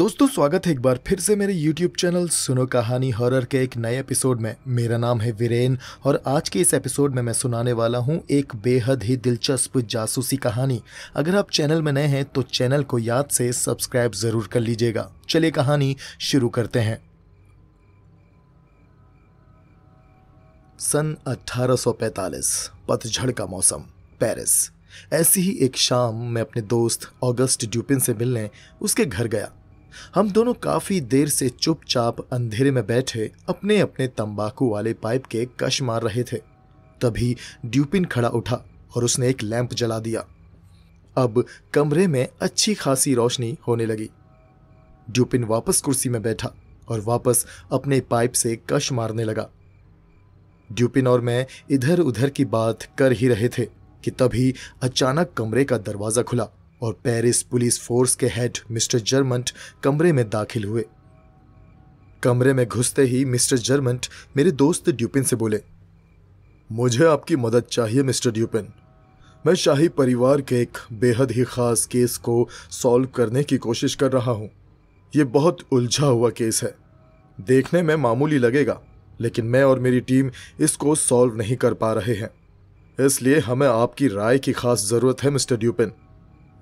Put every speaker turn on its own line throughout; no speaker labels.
दोस्तों स्वागत है एक बार फिर से मेरे YouTube चैनल सुनो कहानी हॉरर के एक नए एपिसोड में मेरा नाम है वीरेन और आज के इस एपिसोड में मैं सुनाने वाला हूं एक बेहद ही दिलचस्प जासूसी कहानी अगर आप चैनल में नए हैं तो चैनल को याद से सब्सक्राइब ज़रूर कर लीजिएगा चलिए कहानी शुरू करते हैं सन 1845 पतझड़ का मौसम पेरिस ऐसी ही एक शाम मैं अपने दोस्त ऑगस्ट ड्यूपिन से मिलने उसके घर गया हम दोनों काफ़ी देर से चुपचाप अंधेरे में बैठे अपने अपने तंबाकू वाले पाइप के कश मार रहे थे तभी ड्यूपिन खड़ा उठा और उसने एक लैंप जला दिया अब कमरे में अच्छी खासी रोशनी होने लगी ड्यूपिन वापस कुर्सी में बैठा और वापस अपने पाइप से कश मारने लगा ड्यूपिन और मैं इधर उधर की बात कर ही रहे थे कि तभी अचानक कमरे का दरवाज़ा खुला और पेरिस पुलिस फोर्स के हेड मिस्टर जर्मंट कमरे में दाखिल हुए कमरे में घुसते ही मिस्टर जर्मंट मेरे दोस्त ड्यूपिन से बोले मुझे आपकी मदद चाहिए मिस्टर ड्यूपिन मैं शाही परिवार के एक बेहद ही ख़ास केस को सॉल्व करने की कोशिश कर रहा हूँ ये बहुत उलझा हुआ केस है देखने में मामूली लगेगा लेकिन मैं और मेरी टीम इसको सॉल्व नहीं कर पा रहे हैं इसलिए हमें आपकी राय की खास ज़रूरत है मिस्टर ड्यूपिन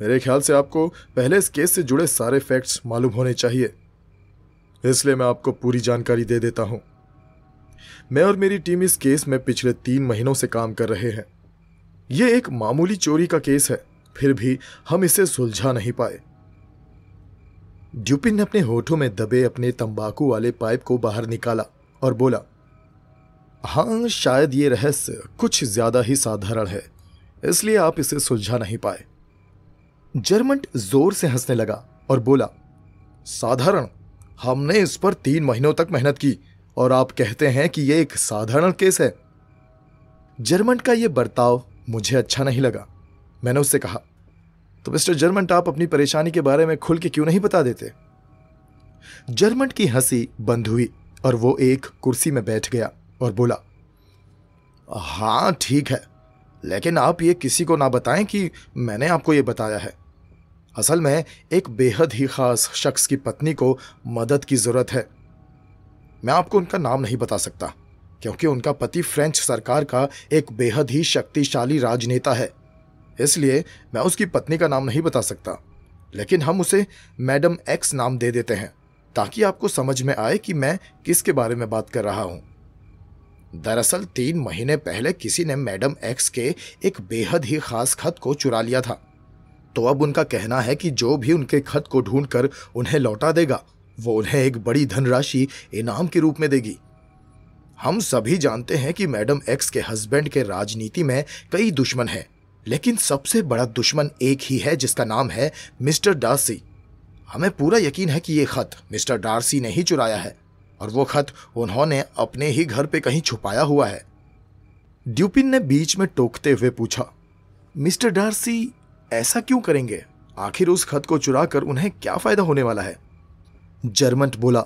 मेरे ख्याल से आपको पहले इस केस से जुड़े सारे फैक्ट्स मालूम होने चाहिए इसलिए मैं आपको पूरी जानकारी दे देता हूं मैं और मेरी टीम इस केस में पिछले तीन महीनों से काम कर रहे हैं यह एक मामूली चोरी का केस है फिर भी हम इसे सुलझा नहीं पाए ड्यूपिन ने अपने होठों में दबे अपने तंबाकू वाले पाइप को बाहर निकाला और बोला हाँ शायद ये रहस्य कुछ ज्यादा ही साधारण है इसलिए आप इसे सुलझा नहीं पाए जर्मंट जोर से हंसने लगा और बोला साधारण हमने इस पर तीन महीनों तक मेहनत की और आप कहते हैं कि यह एक साधारण केस है जर्मंट का यह बर्ताव मुझे अच्छा नहीं लगा मैंने उससे कहा तो मिस्टर जर्मंट आप अपनी परेशानी के बारे में खुल के क्यों नहीं बता देते जर्मंट की हंसी बंद हुई और वो एक कुर्सी में बैठ गया और बोला हाँ ठीक है लेकिन आप ये किसी को ना बताएं कि मैंने आपको ये बताया है असल में एक बेहद ही खास शख्स की पत्नी को मदद की ज़रूरत है मैं आपको उनका नाम नहीं बता सकता क्योंकि उनका पति फ्रेंच सरकार का एक बेहद ही शक्तिशाली राजनेता है इसलिए मैं उसकी पत्नी का नाम नहीं बता सकता लेकिन हम उसे मैडम एक्स नाम दे देते हैं ताकि आपको समझ में आए कि मैं किसके बारे में बात कर रहा हूँ दरअसल तीन महीने पहले किसी ने मैडम एक्स के एक बेहद ही खास खत को चुरा लिया था तो अब उनका कहना है कि जो भी उनके खत को ढूंढकर उन्हें लौटा देगा वो उन्हें एक बड़ी धनराशि इनाम के रूप में देगी हम सभी जानते हैं कि मैडम एक्स के हस्बैंड के राजनीति में कई दुश्मन हैं लेकिन सबसे बड़ा दुश्मन एक ही है जिसका नाम है मिस्टर डार्सी हमें पूरा यकीन है कि ये खत मिस्टर डार्सी ने ही चुराया है और वो खत उन्होंने अपने ही घर पे कहीं छुपाया हुआ है ड्यूपिन ने बीच में टोकते हुए पूछा मिस्टर डार्सी ऐसा क्यों करेंगे आखिर उस खत को चुरा कर उन्हें क्या फ़ायदा होने वाला है जर्मंट बोला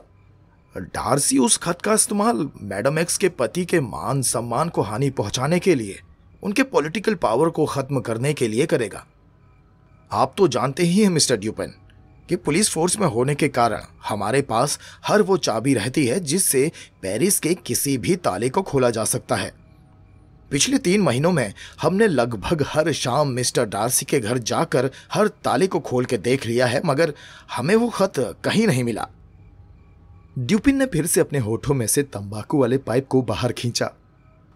डार्सी उस खत का इस्तेमाल मैडम एक्स के पति के मान सम्मान को हानि पहुंचाने के लिए उनके पॉलिटिकल पावर को ख़त्म करने के लिए करेगा आप तो जानते ही हैं मिस्टर ड्यूपेन कि पुलिस फोर्स में होने के कारण हमारे पास हर वो चाबी रहती है जिससे पेरिस के किसी भी ताले को खोला जा सकता है पिछले तीन महीनों में हमने लगभग हर शाम मिस्टर डार्सी के घर जाकर हर ताले को खोल के देख लिया है मगर हमें वो खत कहीं नहीं मिला ड्यूपिन ने फिर से अपने होठों में से तंबाकू वाले पाइप को बाहर खींचा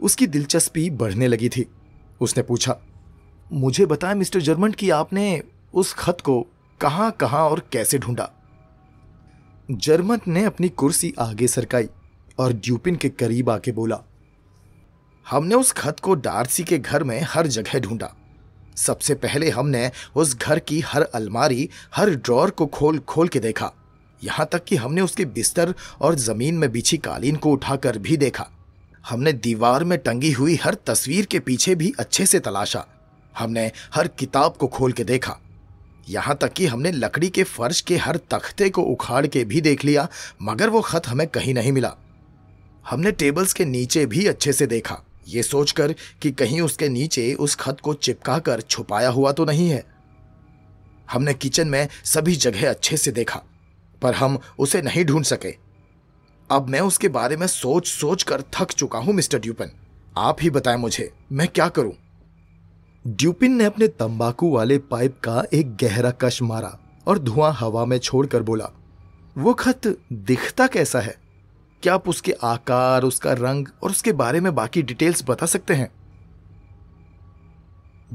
उसकी दिलचस्पी बढ़ने लगी थी उसने पूछा मुझे बताया मिस्टर जर्मन कि आपने उस खत को कहां कहां और कैसे ढूंढा जर्मन ने अपनी कुर्सी आगे सरकाई और ड्यूपिन के करीब आके बोला हमने उस खत को डार्सी के घर में हर जगह ढूंढा सबसे पहले हमने उस घर की हर अलमारी हर ड्रॉर को खोल खोल के देखा यहाँ तक कि हमने उसके बिस्तर और जमीन में बिछी कालीन को उठाकर भी देखा हमने दीवार में टंगी हुई हर तस्वीर के पीछे भी अच्छे से तलाशा हमने हर किताब को खोल के देखा यहाँ तक कि हमने लकड़ी के फर्श के हर तख्ते को उखाड़ के भी देख लिया मगर वो खत हमें कहीं नहीं मिला हमने टेबल्स के नीचे भी अच्छे से देखा ये सोचकर कि कहीं उसके नीचे उस खत को चिपका कर छुपाया हुआ तो नहीं है हमने किचन में सभी जगह अच्छे से देखा पर हम उसे नहीं ढूंढ सके अब मैं उसके बारे में सोच सोच कर थक चुका हूं मिस्टर ड्यूपिन आप ही बताएं मुझे मैं क्या करूं ड्यूपिन ने अपने तंबाकू वाले पाइप का एक गहरा कश मारा और धुआं हवा में छोड़कर बोला वो खत दिखता कैसा है क्या आप उसके आकार उसका रंग और उसके बारे में बाकी डिटेल्स बता सकते हैं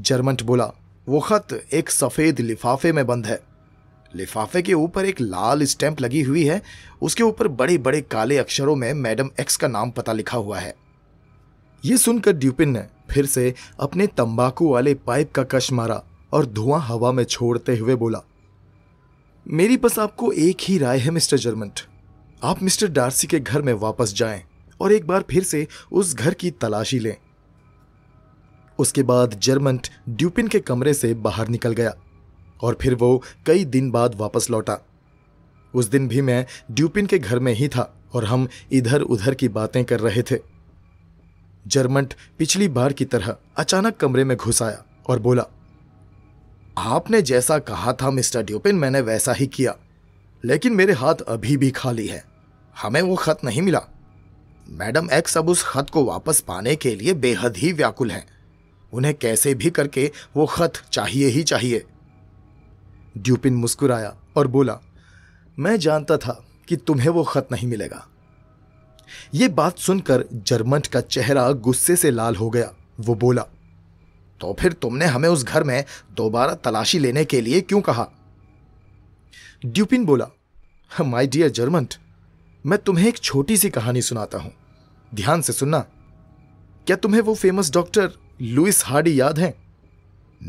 जर्मंट बोला वो खत एक सफ़ेद लिफाफे में बंद है लिफाफे के ऊपर एक लाल स्टैंप लगी हुई है उसके ऊपर बड़े बड़े काले अक्षरों में मैडम एक्स का नाम पता लिखा हुआ है यह सुनकर ड्यूपिन ने फिर से अपने तंबाकू वाले पाइप का कश मारा और धुआं हवा में छोड़ते हुए बोला मेरी बस आपको एक ही राय है मिस्टर जर्मंट आप मिस्टर डार्सी के घर में वापस जाएं और एक बार फिर से उस घर की तलाशी लें उसके बाद जर्मंट ड्यूपिन के कमरे से बाहर निकल गया और फिर वो कई दिन बाद वापस लौटा उस दिन भी मैं ड्यूपिन के घर में ही था और हम इधर उधर की बातें कर रहे थे जर्मंट पिछली बार की तरह अचानक कमरे में घुस आया और बोला आपने जैसा कहा था मिस्टर ड्यूपिन मैंने वैसा ही किया लेकिन मेरे हाथ अभी भी खाली है हमें वो खत नहीं मिला मैडम एक्स अब उस खत को वापस पाने के लिए बेहद ही व्याकुल हैं उन्हें कैसे भी करके वो खत चाहिए ही चाहिए ड्यूपिन मुस्कुराया और बोला मैं जानता था कि तुम्हें वो खत नहीं मिलेगा ये बात सुनकर जर्मंट का चेहरा गुस्से से लाल हो गया वो बोला तो फिर तुमने हमें उस घर में दोबारा तलाशी लेने के लिए क्यों कहा ड्यूपिन बोला माय डियर जर्मंट मैं तुम्हें एक छोटी सी कहानी सुनाता हूं ध्यान से सुनना क्या तुम्हें वो फेमस डॉक्टर लुइस हार्डी याद है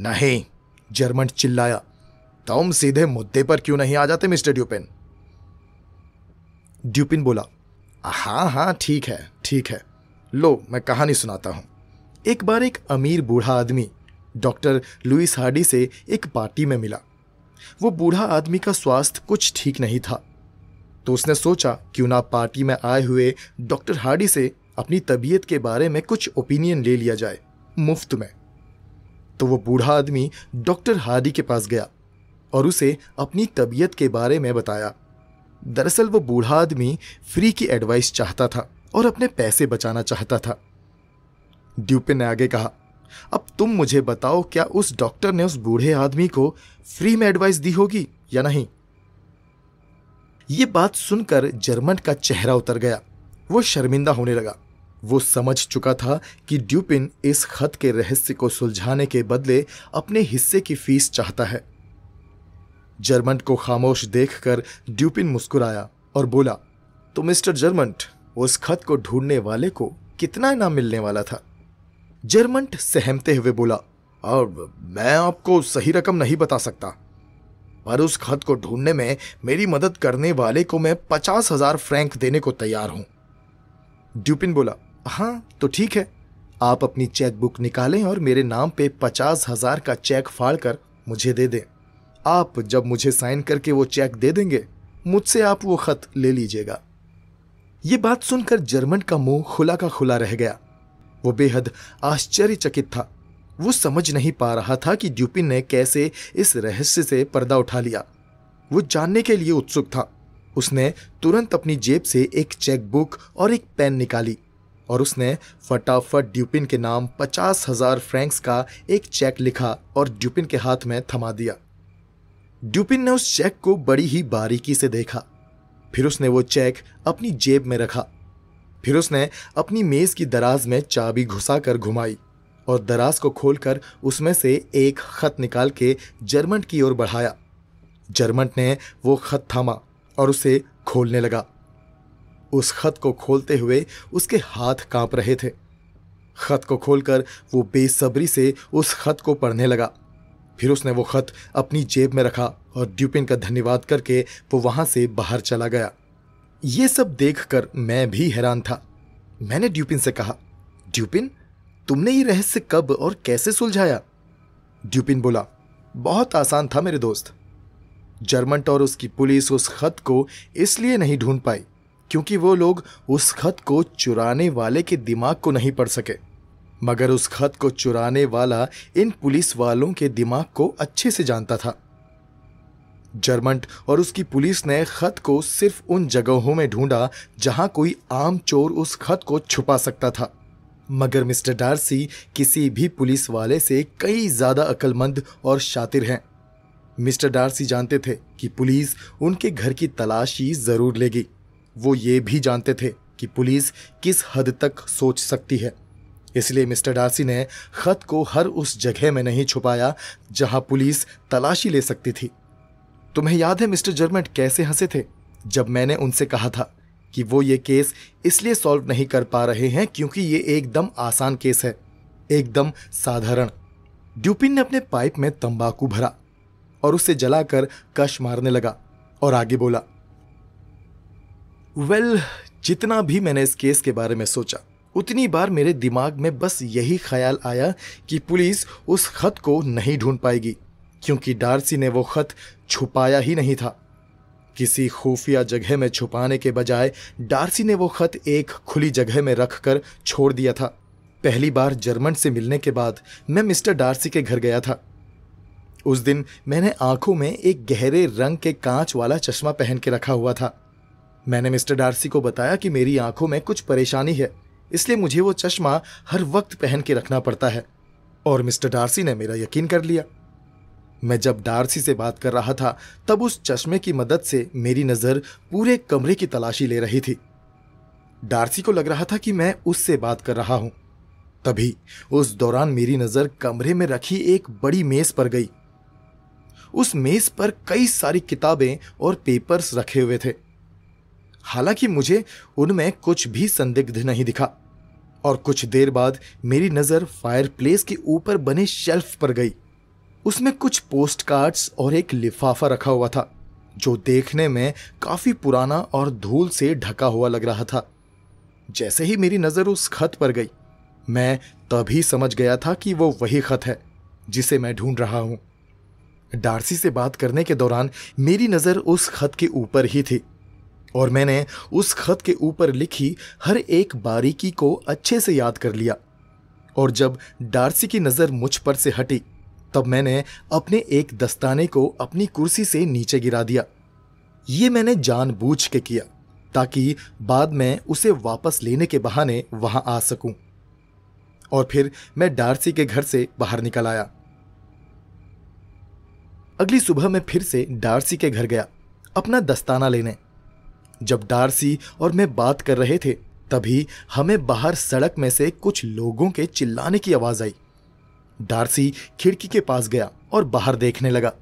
नहीं जर्मन चिल्लाया तुम सीधे मुद्दे पर क्यों नहीं आ जाते मिस्टर ड्यूपिन ड्यूपिन बोला हाँ हाँ ठीक है ठीक है लो मैं कहानी सुनाता हूं एक बार एक अमीर बूढ़ा आदमी डॉक्टर लुइस हार्डी से एक पार्टी में मिला वो बूढ़ा आदमी का स्वास्थ्य कुछ ठीक नहीं था तो उसने सोचा क्यों ना पार्टी में आए हुए डॉक्टर हार्डी से अपनी तबीयत के बारे में कुछ ओपिनियन ले लिया जाए मुफ्त में तो वो बूढ़ा आदमी डॉक्टर हार्डी के पास गया और उसे अपनी तबीयत के बारे में बताया दरअसल वो बूढ़ा आदमी फ्री की एडवाइस चाहता था और अपने पैसे बचाना चाहता था ड्यूपिन ने आगे कहा अब तुम मुझे बताओ क्या उस डॉक्टर ने उस बूढ़े आदमी को फ्री में एडवाइस दी होगी या नहीं ये बात सुनकर जर्मन का चेहरा उतर गया वो शर्मिंदा होने लगा वो समझ चुका था कि ड्यूपिन इस खत के रहस्य को सुलझाने के बदले अपने हिस्से की फीस चाहता है जर्मन को खामोश देखकर ड्यूपिन मुस्कुराया और बोला तो मिस्टर जर्मन उस खत को ढूंढने वाले को कितना इनाम मिलने वाला था जर्मंट सहमते हुए बोला और मैं आपको सही रकम नहीं बता सकता पर उस खत को ढूंढने में मेरी मदद करने वाले को मैं पचास हजार फ्रैंक देने को तैयार हूं ड्यूपिन बोला हाँ तो ठीक है आप अपनी चेकबुक निकालें और मेरे नाम पे पचास हजार का चेक फाड़ कर मुझे दे दें आप जब मुझे साइन करके वो चेक दे देंगे मुझसे आप वो खत ले लीजिएगा ये बात सुनकर जर्मन का मुंह खुला का खुला रह गया वो बेहद आश्चर्यचकित था वो समझ नहीं पा रहा था कि ड्यूपिन ने कैसे इस रहस्य से पर्दा उठा लिया वो जानने के लिए उत्सुक था उसने तुरंत अपनी जेब से एक चेकबुक और एक पेन निकाली और उसने फटाफट ड्यूपिन के नाम पचास हजार फ्रैंक्स का एक चेक लिखा और ड्यूपिन के हाथ में थमा दिया ड्यूपिन ने उस चेक को बड़ी ही बारीकी से देखा फिर उसने वो चेक अपनी जेब में रखा फिर उसने अपनी मेज की दराज में चाबी घुसाकर घुमाई और दराज को खोलकर उसमें से एक खत निकाल के जर्मंट की ओर बढ़ाया जर्मंट ने वो खत थामा और उसे खोलने लगा उस खत को खोलते हुए उसके हाथ कांप रहे थे खत को खोलकर वो बेसब्री से उस खत को पढ़ने लगा फिर उसने वो खत अपनी जेब में रखा और ड्यूपिन का धन्यवाद करके वो वहां से बाहर चला गया ये सब देखकर मैं भी हैरान था मैंने ड्यूपिन से कहा ड्यूपिन तुमने ये रहस्य कब और कैसे सुलझाया ड्यूपिन बोला बहुत आसान था मेरे दोस्त जर्मन और उसकी पुलिस उस खत को इसलिए नहीं ढूंढ पाई क्योंकि वो लोग उस खत को चुराने वाले के दिमाग को नहीं पढ़ सके मगर उस खत को चुराने वाला इन पुलिस वालों के दिमाग को अच्छे से जानता था जर्मंट और उसकी पुलिस ने खत को सिर्फ उन जगहों में ढूंढा जहां कोई आम चोर उस खत को छुपा सकता था मगर मिस्टर डार्सी किसी भी पुलिस वाले से कई ज़्यादा अक्लमंद और शातिर हैं मिस्टर डार्सी जानते थे कि पुलिस उनके घर की तलाशी ज़रूर लेगी वो ये भी जानते थे कि पुलिस किस हद तक सोच सकती है इसलिए मिस्टर डार्सी ने ख़त को हर उस जगह में नहीं छुपाया जहां पुलिस तलाशी ले सकती थी तुम्हें याद है मिस्टर जर्मेट कैसे हंसे थे जब मैंने उनसे कहा था कि वो ये केस इसलिए सॉल्व नहीं कर पा रहे हैं क्योंकि ये एकदम आसान केस है एकदम साधारण ड्यूपिन ने अपने पाइप में तंबाकू भरा और उसे जलाकर कश मारने लगा और आगे बोला वेल well, जितना भी मैंने इस केस के बारे में सोचा उतनी बार मेरे दिमाग में बस यही ख्याल आया कि पुलिस उस खत को नहीं ढूंढ पाएगी क्योंकि डार्सी ने वो खत छुपाया ही नहीं था किसी खुफिया जगह में छुपाने के बजाय डार्सी ने वो खत एक खुली जगह में रख कर छोड़ दिया था पहली बार जर्मन से मिलने के बाद मैं मिस्टर डार्सी के घर गया था उस दिन मैंने आंखों में एक गहरे रंग के कांच वाला चश्मा पहन के रखा हुआ था मैंने मिस्टर डार्सी को बताया कि मेरी आंखों में कुछ परेशानी है इसलिए मुझे वो चश्मा हर वक्त पहन के रखना पड़ता है और मिस्टर डार्सी ने मेरा यकीन कर लिया मैं जब डार्सी से बात कर रहा था तब उस चश्मे की मदद से मेरी नज़र पूरे कमरे की तलाशी ले रही थी डार्सी को लग रहा था कि मैं उससे बात कर रहा हूं तभी उस दौरान मेरी नज़र कमरे में रखी एक बड़ी मेज़ पर गई उस मेज़ पर कई सारी किताबें और पेपर्स रखे हुए थे हालांकि मुझे उनमें कुछ भी संदिग्ध नहीं दिखा और कुछ देर बाद मेरी नज़र फायरप्लेस के ऊपर बने शेल्फ पर गई उसमें कुछ पोस्ट कार्ड्स और एक लिफाफा रखा हुआ था जो देखने में काफी पुराना और धूल से ढका हुआ लग रहा था जैसे ही मेरी नजर उस खत पर गई मैं तभी समझ गया था कि वो वही खत है जिसे मैं ढूंढ रहा हूं डार्सी से बात करने के दौरान मेरी नजर उस खत के ऊपर ही थी और मैंने उस खत के ऊपर लिखी हर एक बारीकी को अच्छे से याद कर लिया और जब डार्सी की नजर मुझ पर से हटी तब मैंने अपने एक दस्ताने को अपनी कुर्सी से नीचे गिरा दिया ये मैंने जानबूझ के किया ताकि बाद में उसे वापस लेने के बहाने वहां आ सकूं और फिर मैं डार्सी के घर से बाहर निकल आया अगली सुबह मैं फिर से डार्सी के घर गया अपना दस्ताना लेने जब डार्सी और मैं बात कर रहे थे तभी हमें बाहर सड़क में से कुछ लोगों के चिल्लाने की आवाज आई डार्सी खिड़की के पास गया और बाहर देखने लगा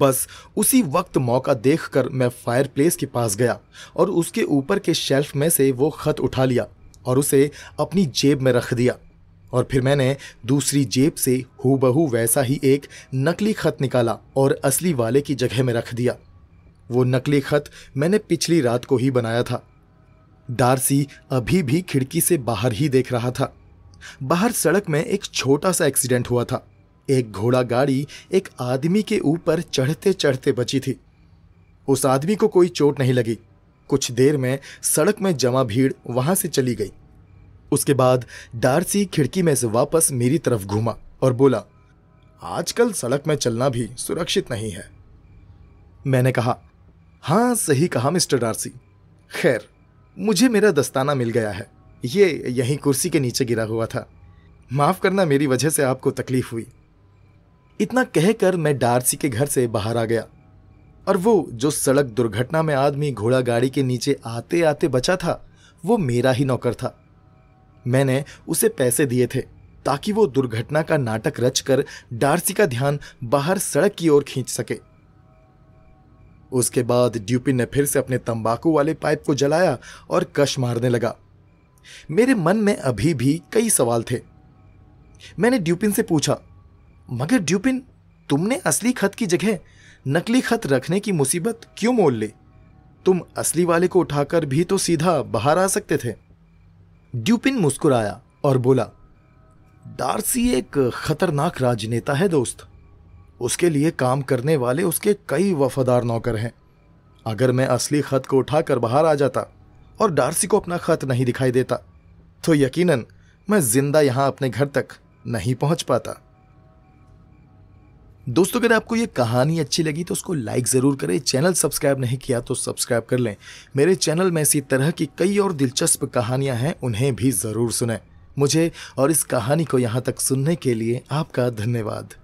बस उसी वक्त मौका देखकर मैं फायरप्लेस के पास गया और उसके ऊपर के शेल्फ में से वो खत उठा लिया और उसे अपनी जेब में रख दिया और फिर मैंने दूसरी जेब से हूबहू वैसा ही एक नकली खत निकाला और असली वाले की जगह में रख दिया वो नकली खत मैंने पिछली रात को ही बनाया था डार्सी अभी भी खिड़की से बाहर ही देख रहा था बाहर सड़क में एक छोटा सा एक्सीडेंट हुआ था एक घोड़ा गाड़ी एक आदमी के ऊपर चढ़ते चढ़ते बची थी उस आदमी को कोई चोट नहीं लगी कुछ देर में सड़क में जमा भीड़ वहां से चली गई उसके बाद डार्सी खिड़की में से वापस मेरी तरफ घूमा और बोला आजकल सड़क में चलना भी सुरक्षित नहीं है मैंने कहा हाँ सही कहा मिस्टर डार्सी खैर मुझे मेरा दस्ताना मिल गया है ये यहीं कुर्सी के नीचे गिरा हुआ था माफ़ करना मेरी वजह से आपको तकलीफ हुई इतना कहकर मैं डार्सी के घर से बाहर आ गया और वो जो सड़क दुर्घटना में आदमी घोड़ा गाड़ी के नीचे आते आते बचा था वो मेरा ही नौकर था मैंने उसे पैसे दिए थे ताकि वो दुर्घटना का नाटक रचकर डार्सी का ध्यान बाहर सड़क की ओर खींच सके उसके बाद ड्यूपिन ने फिर से अपने तंबाकू वाले पाइप को जलाया और कश मारने लगा मेरे मन में अभी भी कई सवाल थे मैंने ड्यूपिन से पूछा मगर ड्यूपिन तुमने असली खत की जगह नकली खत रखने की मुसीबत क्यों मोल ली तुम असली वाले को उठाकर भी तो सीधा बाहर आ सकते थे ड्यूपिन मुस्कुराया और बोला डार्सी एक खतरनाक राजनेता है दोस्त उसके लिए काम करने वाले उसके कई वफादार नौकर हैं अगर मैं असली खत को उठाकर बाहर आ जाता और डार्सी को अपना खत नहीं दिखाई देता तो यकीनन मैं जिंदा यहां अपने घर तक नहीं पहुंच पाता दोस्तों अगर आपको यह कहानी अच्छी लगी तो उसको लाइक ज़रूर करें चैनल सब्सक्राइब नहीं किया तो सब्सक्राइब कर लें मेरे चैनल में इसी तरह की कई और दिलचस्प कहानियां हैं उन्हें भी ज़रूर सुने मुझे और इस कहानी को यहां तक सुनने के लिए आपका धन्यवाद